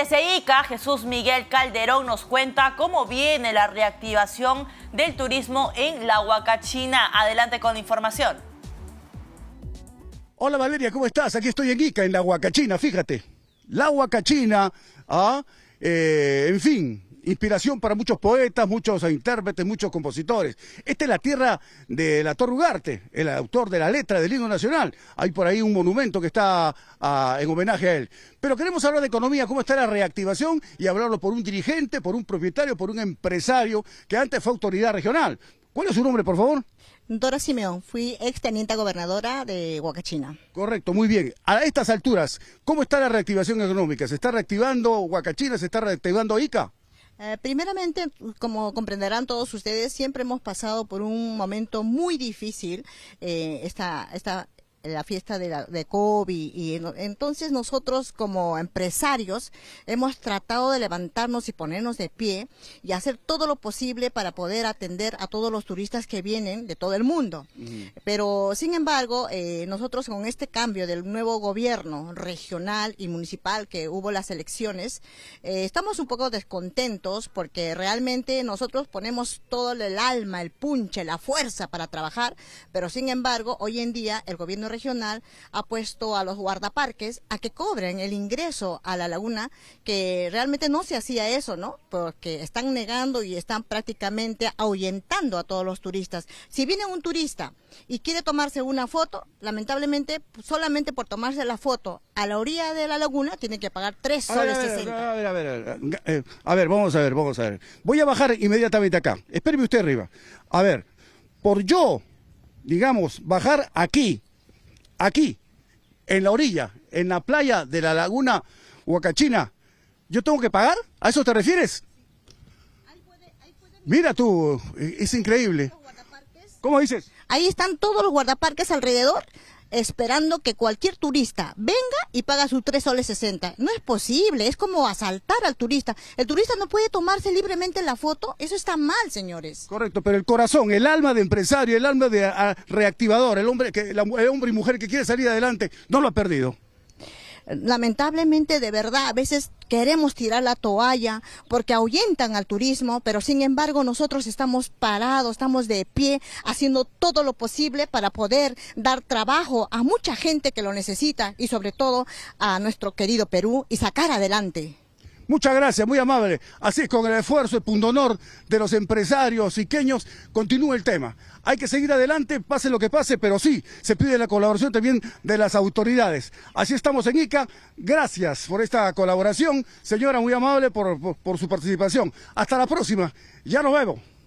desde ICA, Jesús Miguel Calderón nos cuenta cómo viene la reactivación del turismo en la Huacachina. Adelante con información. Hola Valeria, ¿cómo estás? Aquí estoy en Ica, en la Huacachina, fíjate. La Huacachina, ah, eh, en fin, inspiración para muchos poetas, muchos intérpretes, muchos compositores. Esta es la tierra de la Torre Ugarte, el autor de la letra del himno nacional. Hay por ahí un monumento que está ah, en homenaje a él. Pero queremos hablar de economía, cómo está la reactivación y hablarlo por un dirigente, por un propietario, por un empresario que antes fue autoridad regional. ¿Cuál es su nombre, por favor? Dora Simeón, fui exteniente gobernadora de Huacachina. Correcto, muy bien. A estas alturas, ¿cómo está la reactivación económica? ¿Se está reactivando Huacachina? ¿Se está reactivando ICA? Eh, primeramente, como comprenderán todos ustedes, siempre hemos pasado por un momento muy difícil eh, esta, esta, la fiesta de, la, de COVID y entonces nosotros como empresarios hemos tratado de levantarnos y ponernos de pie y hacer todo lo posible para poder atender a todos los turistas que vienen de todo el mundo. Pero sin embargo, eh, nosotros con este cambio del nuevo gobierno regional y municipal que hubo las elecciones, eh, estamos un poco descontentos porque realmente nosotros ponemos todo el alma, el punche, la fuerza para trabajar, pero sin embargo, hoy en día el gobierno regional ha puesto a los guardaparques a que cobren el ingreso a la laguna, que realmente no se hacía eso, ¿no? Porque están negando y están prácticamente ahuyentando a todos los turistas. Si viene un turista y quiere tomarse una foto, lamentablemente pues, solamente por tomarse la foto a la orilla de la laguna tiene que pagar tres soles A ver, a ver, a ver, vamos a ver, vamos a ver. Voy a bajar inmediatamente acá. Espéreme usted arriba. A ver, por yo digamos, bajar aquí aquí, en la orilla, en la playa de la laguna Huacachina, ¿yo tengo que pagar? ¿A eso te refieres? Mira tú, es increíble. ¿Cómo dices? Ahí están todos los guardaparques alrededor esperando que cualquier turista venga y paga sus 3 soles 60. No es posible, es como asaltar al turista. El turista no puede tomarse libremente la foto, eso está mal, señores. Correcto, pero el corazón, el alma de empresario, el alma de ah, reactivador, el hombre, que, la, el hombre y mujer que quiere salir adelante, no lo ha perdido lamentablemente de verdad a veces queremos tirar la toalla porque ahuyentan al turismo, pero sin embargo nosotros estamos parados, estamos de pie, haciendo todo lo posible para poder dar trabajo a mucha gente que lo necesita y sobre todo a nuestro querido Perú y sacar adelante. Muchas gracias, muy amable. Así es, con el esfuerzo y pundonor de los empresarios iqueños, continúa el tema. Hay que seguir adelante, pase lo que pase, pero sí, se pide la colaboración también de las autoridades. Así estamos en ICA. Gracias por esta colaboración. Señora, muy amable por su participación. Hasta la próxima. Ya nos vemos.